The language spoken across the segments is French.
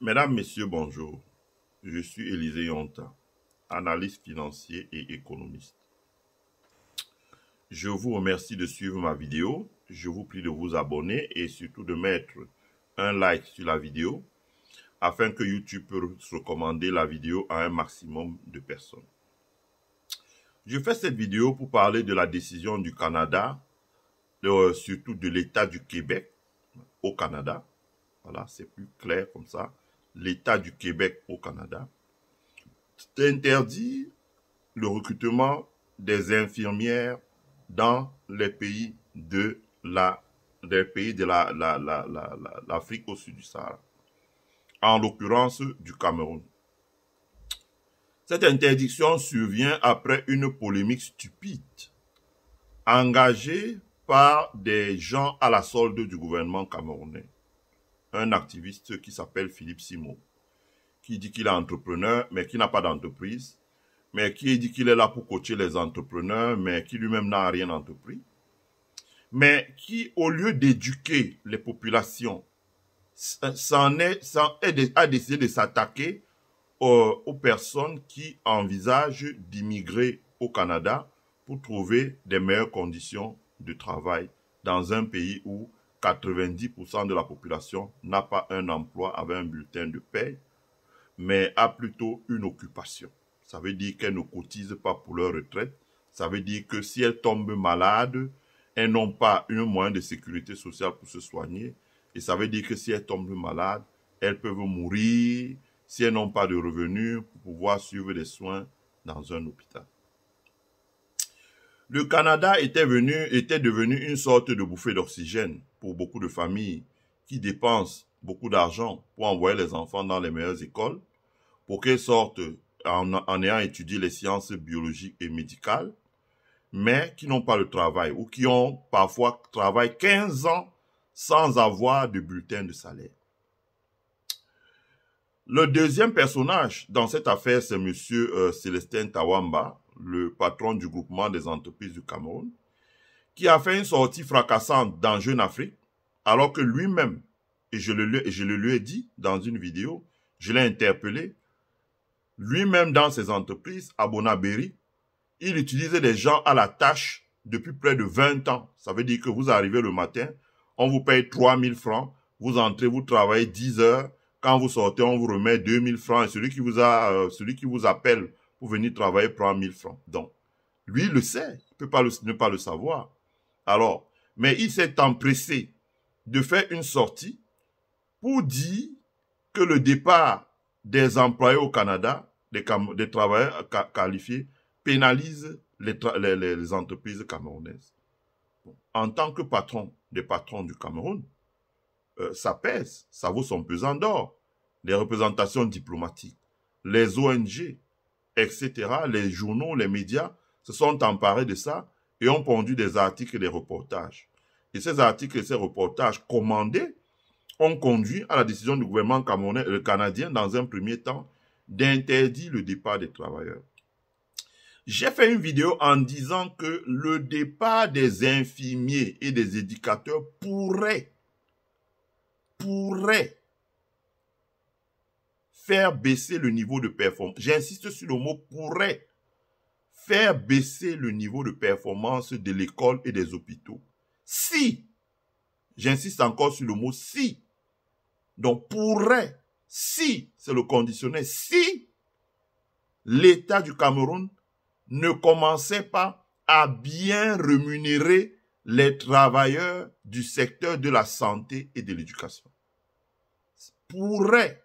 Mesdames, Messieurs, bonjour. Je suis Élisée Yonta, analyste financier et économiste. Je vous remercie de suivre ma vidéo. Je vous prie de vous abonner et surtout de mettre un like sur la vidéo afin que YouTube puisse recommander la vidéo à un maximum de personnes. Je fais cette vidéo pour parler de la décision du Canada, euh, surtout de l'État du Québec au Canada. Voilà, c'est plus clair comme ça l'État du Québec au Canada interdit le recrutement des infirmières dans les pays de la des pays de la, l'Afrique au sud du Sahara, en l'occurrence du Cameroun. Cette interdiction survient après une polémique stupide engagée par des gens à la solde du gouvernement camerounais un activiste qui s'appelle Philippe Simo, qui dit qu'il est entrepreneur, mais qui n'a pas d'entreprise, mais qui dit qu'il est là pour coacher les entrepreneurs, mais qui lui-même n'a rien entrepris, mais qui, au lieu d'éduquer les populations, s'en est, a décidé de s'attaquer aux personnes qui envisagent d'immigrer au Canada pour trouver des meilleures conditions de travail dans un pays où 90% de la population n'a pas un emploi avec un bulletin de paie, mais a plutôt une occupation. Ça veut dire qu'elles ne cotisent pas pour leur retraite. Ça veut dire que si elles tombent malades, elles n'ont pas un moyen de sécurité sociale pour se soigner. Et ça veut dire que si elles tombent malades, elles peuvent mourir si elles n'ont pas de revenus pour pouvoir suivre des soins dans un hôpital. Le Canada était, venu, était devenu une sorte de bouffée d'oxygène pour beaucoup de familles qui dépensent beaucoup d'argent pour envoyer les enfants dans les meilleures écoles, pour qu'elles sortent en, ayant étudié les sciences biologiques et médicales, mais qui n'ont pas le travail ou qui ont parfois travaillé 15 ans sans avoir de bulletin de salaire. Le deuxième personnage dans cette affaire, c'est M. Euh, Célestin Tawamba, le patron du groupement des entreprises du Cameroun, qui a fait une sortie fracassante dans Jeune Afrique, alors que lui-même, et je le, lui ai dit dans une vidéo, je l'ai interpellé, lui-même dans ses entreprises, à Bonabéry, il utilisait des gens à la tâche depuis près de 20 ans. Ça veut dire que vous arrivez le matin, on vous paye 3000 francs, vous entrez, vous travaillez 10 heures, quand vous sortez, on vous remet 2000 francs et celui qui vous a, euh, celui qui vous appelle pour venir travailler prend 1000 francs. Donc, lui il le sait, il ne peut pas ne pas le savoir. Alors, mais il s'est empressé de faire une sortie pour dire que le départ des employés au Canada, des, travailleurs qualifiés, pénalise les, entreprises camerounaises. En tant que patron des patrons du Cameroun, euh, ça pèse, ça vaut son pesant d'or. Les représentations diplomatiques, les ONG, etc., les journaux, les médias se sont emparés de ça et ont pondu des articles et des reportages. Et ces articles et ces reportages commandés ont conduit à la décision du gouvernement euh, canadien, dans un premier temps, d'interdire le départ des travailleurs. J'ai fait une vidéo en disant que le départ des infirmiers et des éducateurs pourrait, pourrait faire baisser le niveau de performance. J'insiste sur le mot pourrait faire baisser le niveau de performance de l'école et des hôpitaux. Si, j'insiste encore sur le mot si, donc pourrait, si, c'est le conditionnel, si l'État du Cameroun ne commençait pas à bien rémunérer les travailleurs du secteur de la santé et de l'éducation. Pourrait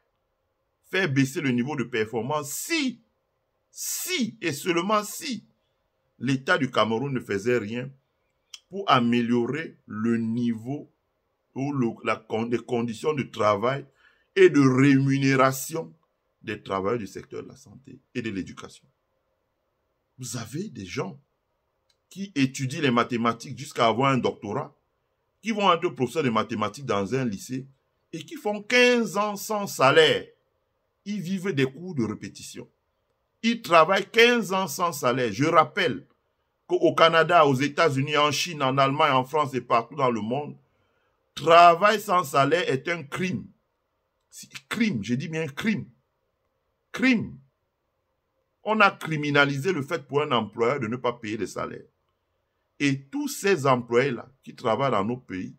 faire baisser le niveau de performance si si et seulement si l'État du Cameroun ne faisait rien pour améliorer le niveau ou les conditions de travail et de rémunération des travailleurs du secteur de la santé et de l'éducation. Vous avez des gens qui étudient les mathématiques jusqu'à avoir un doctorat, qui vont être professeurs de mathématiques dans un lycée et qui font 15 ans sans salaire. Ils vivent des cours de répétition. Ils travaillent 15 ans sans salaire. Je rappelle qu'au Canada, aux États-Unis, en Chine, en Allemagne, en France et partout dans le monde, travail sans salaire est un crime. Crime, je dis bien crime. Crime. On a criminalisé le fait pour un employeur de ne pas payer des salaires. Et tous ces employés-là qui travaillent dans nos pays,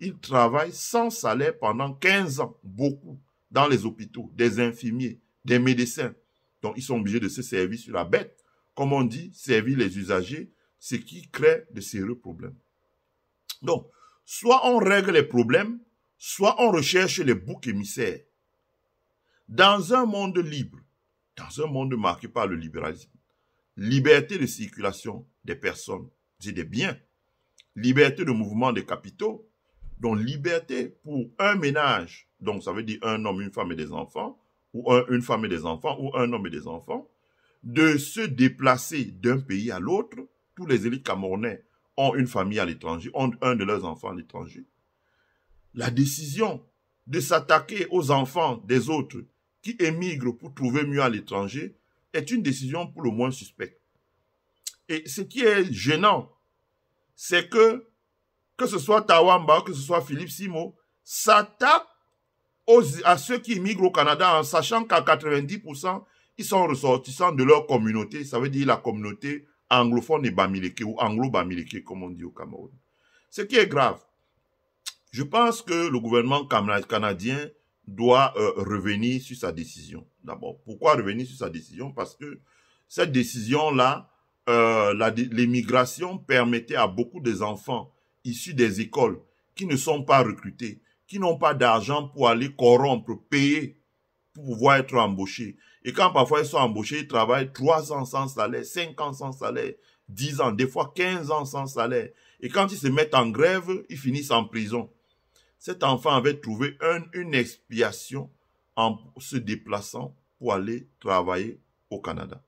ils travaillent sans salaire pendant 15 ans, beaucoup, dans les hôpitaux, des infirmiers, des médecins, donc, ils sont obligés de se servir sur la bête. Comme on dit, servir les usagers, ce qui crée de sérieux problèmes. Donc, soit on règle les problèmes, soit on recherche les boucs émissaires. Dans un monde libre, dans un monde marqué par le libéralisme, liberté de circulation des personnes et des biens, liberté de mouvement des capitaux, donc liberté pour un ménage, donc ça veut dire un homme, une femme et des enfants, ou une femme et des enfants, ou un homme et des enfants, de se déplacer d'un pays à l'autre. Tous les élites camerounais ont une famille à l'étranger, ont un de leurs enfants à l'étranger. La décision de s'attaquer aux enfants des autres qui émigrent pour trouver mieux à l'étranger est une décision pour le moins suspecte. Et ce qui est gênant, c'est que, que ce soit Tawamba, que ce soit Philippe Simo, s'attaque aux, à ceux qui immigrent au Canada en sachant qu'à 90%, ils sont ressortissants de leur communauté, ça veut dire la communauté anglophone et bamileke ou anglo-bamileke, comme on dit au Cameroun. Ce qui est grave, je pense que le gouvernement canadien doit euh, revenir sur sa décision. D'abord, pourquoi revenir sur sa décision Parce que cette décision-là, euh, l'immigration permettait à beaucoup des enfants issus des écoles qui ne sont pas recrutés qui n'ont pas d'argent pour aller corrompre, payer, pour pouvoir être embauché. Et quand parfois ils sont embauchés, ils travaillent 3 ans sans salaire, 5 ans sans salaire, 10 ans, des fois 15 ans sans salaire. Et quand ils se mettent en grève, ils finissent en prison. Cet enfant avait trouvé une expiation en se déplaçant pour aller travailler au Canada.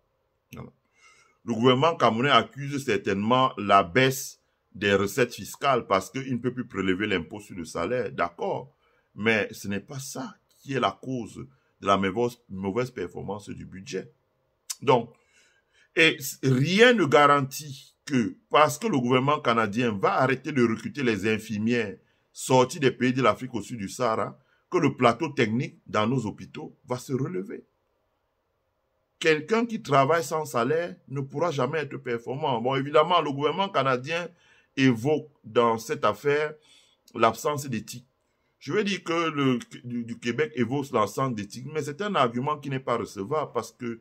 Le gouvernement camerounais accuse certainement la baisse des recettes fiscales parce qu'il ne peut plus prélever l'impôt sur le salaire, d'accord. Mais ce n'est pas ça qui est la cause de la mauvaise performance du budget. Donc, et rien ne garantit que parce que le gouvernement canadien va arrêter de recruter les infirmières sorties des pays de l'Afrique au sud du Sahara, que le plateau technique dans nos hôpitaux va se relever. Quelqu'un qui travaille sans salaire ne pourra jamais être performant. Bon, évidemment, le gouvernement canadien évoque dans cette affaire l'absence d'éthique. Je veux dire que le du, Québec évoque l'absence d'éthique, mais c'est un argument qui n'est pas recevable parce que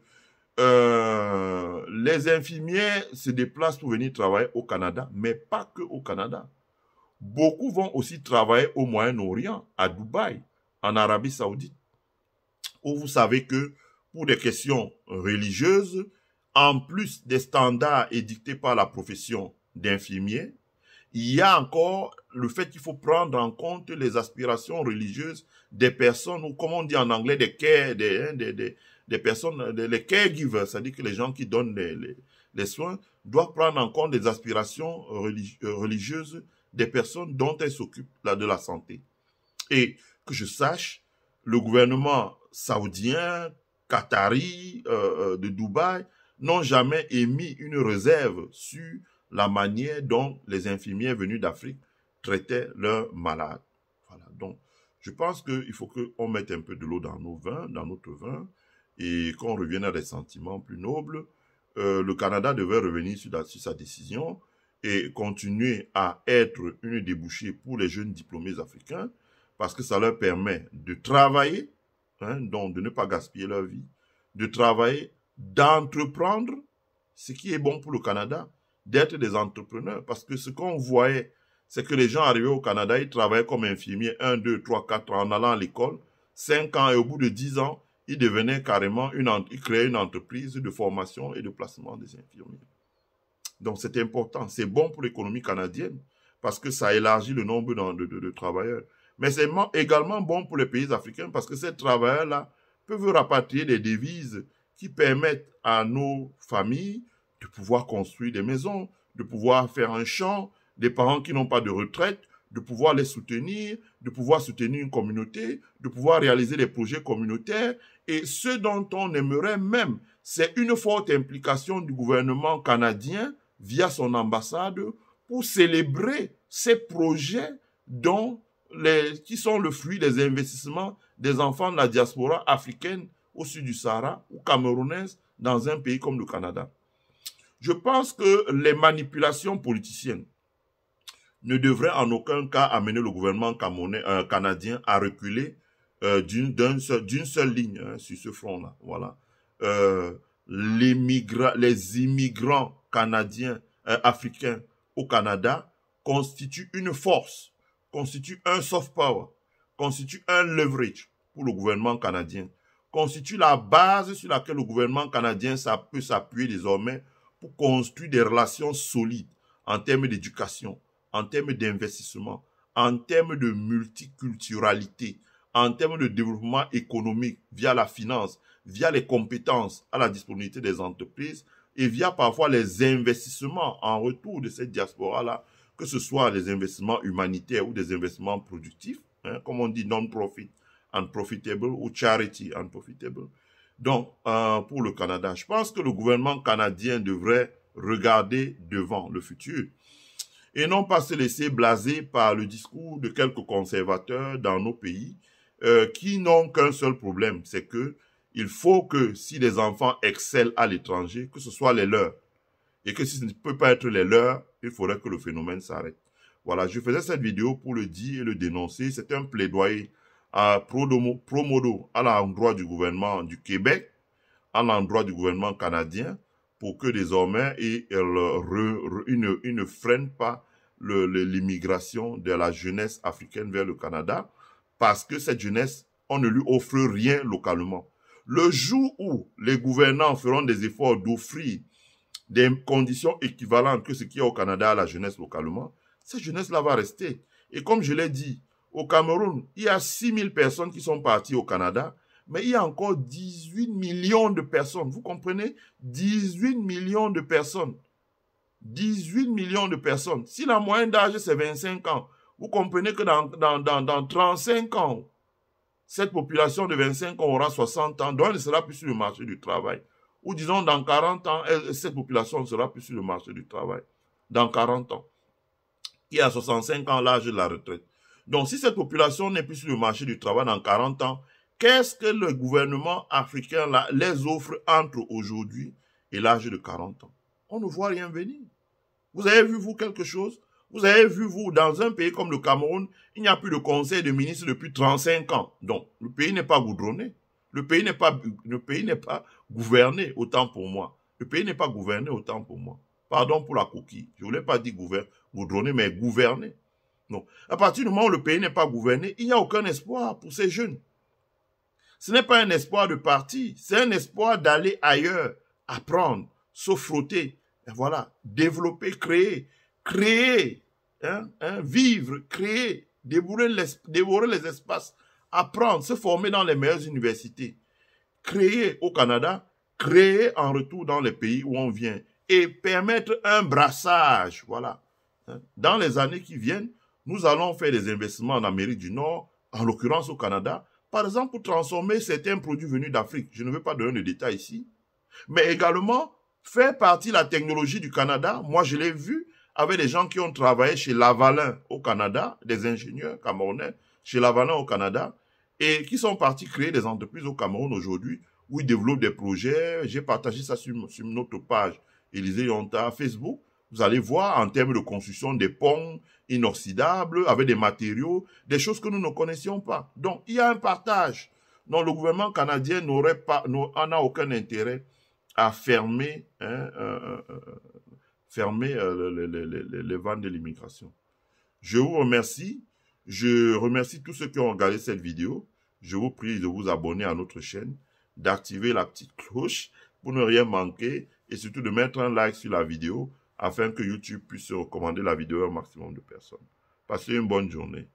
euh, les infirmières se déplacent pour venir travailler au Canada, mais pas que au Canada. Beaucoup vont aussi travailler au Moyen-Orient, à Dubaï, en Arabie Saoudite, où vous savez que pour des questions religieuses, en plus des standards édictés par la profession d'infirmier, il y a encore le fait qu'il faut prendre en compte les aspirations religieuses des personnes, ou comme on dit en anglais, des care, hein, des, des, des, personnes, des, les caregivers, c'est-à-dire que les gens qui donnent les, les, soins doivent prendre en compte les aspirations euh, religieuses des personnes dont elles s'occupent de la santé. Et que je sache, le gouvernement saoudien, qatari, euh, euh, de Dubaï, n'ont jamais émis une réserve sur la manière dont les infirmiers venus d'Afrique traitaient leurs malades. Voilà. Donc, je pense qu'il faut qu'on mette un peu de l'eau dans nos vins, dans notre vin, et qu'on revienne à des sentiments plus nobles. Euh, le Canada devait revenir sur, sa décision et continuer à être une débouchée pour les jeunes diplômés africains, parce que ça leur permet de travailler, hein, donc de ne pas gaspiller leur vie, de travailler, d'entreprendre ce qui est bon pour le Canada, d'être des entrepreneurs. Parce que ce qu'on voyait, c'est que les gens arrivaient au Canada, ils travaillaient comme infirmiers 1, deux, trois, quatre ans en allant à l'école, cinq ans et au bout de dix ans, ils devenaient carrément une, ils créaient une entreprise de formation et de placement des infirmiers. Donc c'est important, c'est bon pour l'économie canadienne parce que ça élargit le nombre de, de travailleurs. Mais c'est également bon pour les pays africains parce que ces travailleurs-là peuvent rapatrier des devises qui permettent à nos familles de pouvoir construire des maisons, de pouvoir faire un champ, des parents qui n'ont pas de retraite, de pouvoir les soutenir, de pouvoir soutenir une communauté, de pouvoir réaliser des projets communautaires. Et ce dont on aimerait même, c'est une forte implication du gouvernement canadien via son ambassade pour célébrer ces projets dont les, qui sont le fruit des investissements des enfants de la diaspora africaine au sud du Sahara ou camerounaise dans un pays comme le Canada. Je pense que les manipulations politiciennes ne devraient en aucun cas amener le gouvernement euh, canadien à reculer euh, d'une seule ligne hein, sur ce front-là. Voilà. Euh, les, immigrants canadiens, africains au Canada constituent une force, constituent un soft power, constituent un leverage pour le gouvernement canadien, constituent la base sur laquelle le gouvernement canadien peut s'appuyer désormais pour construire des relations solides en termes d'éducation, en termes d'investissement, en termes de multiculturalité, en termes de développement économique via la finance, via les compétences à la disponibilité des entreprises et via parfois les investissements en retour de cette diaspora-là, que ce soit des investissements humanitaires ou des investissements productifs, hein, comme on dit non-profit, and profitable ou charity and profitable. Donc, euh, pour le Canada, je pense que le gouvernement canadien devrait regarder devant le futur et non pas se laisser blaser par le discours de quelques conservateurs dans nos pays euh, qui n'ont qu'un seul problème, c'est que il faut que si les enfants excellent à l'étranger, que ce soit les leurs et que si ce ne peut pas être les leurs, il faudrait que le phénomène s'arrête. Voilà, je faisais cette vidéo pour le dire et le dénoncer. C'est un plaidoyer à Promodo, à l'endroit du gouvernement du Québec, à l'endroit du gouvernement canadien, pour que désormais ils, ne, il ne freinent pas l'immigration de la jeunesse africaine vers le Canada, parce que cette jeunesse, on ne lui offre rien localement. Le jour où les gouvernants feront des efforts d'offrir des conditions équivalentes que ce qu'il y a au Canada à la jeunesse localement, cette jeunesse-là va rester. Et comme je l'ai dit, au Cameroun, il y a 6 000 personnes qui sont parties au Canada, mais il y a encore 18 millions de personnes. Vous comprenez 18 millions de personnes. 18 millions de personnes. Si la moyenne d'âge, c'est 25 ans, vous comprenez que dans, dans, 35 ans, cette population de 25 ans aura 60 ans, donc elle ne sera plus sur le marché du travail. Ou disons, dans 40 ans, cette population ne sera plus sur le marché du travail. Dans 40 ans. Il y a 65 ans l'âge de la retraite. Donc, si cette population n'est plus sur le marché du travail dans 40 ans, qu'est-ce que le gouvernement africain les offre entre aujourd'hui et l'âge de 40 ans On ne voit rien venir. Vous avez vu, vous, quelque chose Vous avez vu, vous, dans un pays comme le Cameroun, il n'y a plus de conseil de ministre depuis 35 ans. Donc, le pays n'est pas goudronné. Le pays n'est pas, pas gouverné, autant pour moi. Le pays n'est pas gouverné, autant pour moi. Pardon pour la coquille. Je ne voulais pas dire gouverner, goudronner, mais gouverner. À partir du moment où le pays n'est pas gouverné, il n'y a aucun espoir pour ces jeunes. Ce n'est pas un espoir de parti c'est un espoir d'aller ailleurs, apprendre, se frotter, et voilà, développer, créer, créer, hein, hein, vivre, créer, dévorer les, dévorer les espaces, apprendre, se former dans les meilleures universités, créer au Canada, créer en retour dans les pays où on vient et permettre un brassage, voilà. Hein, dans les années qui viennent, nous allons faire des investissements en Amérique du Nord, en l'occurrence au Canada, par exemple pour transformer certains produits venus d'Afrique. Je ne vais pas donner de détails ici. Mais également, faire partie de la technologie du Canada. Moi, je l'ai vu avec des gens qui ont travaillé chez Lavalin au Canada, des ingénieurs camerounais chez Lavalin au Canada, et qui sont partis créer des entreprises au Cameroun aujourd'hui où ils développent des projets. J'ai partagé ça sur, sur notre page Élysée Yonta Facebook vous allez voir en termes de construction des ponts inoxydables avec des matériaux, des choses que nous ne connaissions pas. Donc, il y a un partage. Donc, le gouvernement canadien n'aurait pas, n'a aucun intérêt à fermer, fermer les, les, de l'immigration. Je vous remercie. Je remercie tous ceux qui ont regardé cette vidéo. Je vous prie de vous abonner à notre chaîne, d'activer la petite cloche pour ne rien manquer et surtout de mettre un like sur la vidéo afin que YouTube puisse recommander la vidéo à un maximum de personnes. Passez une bonne journée.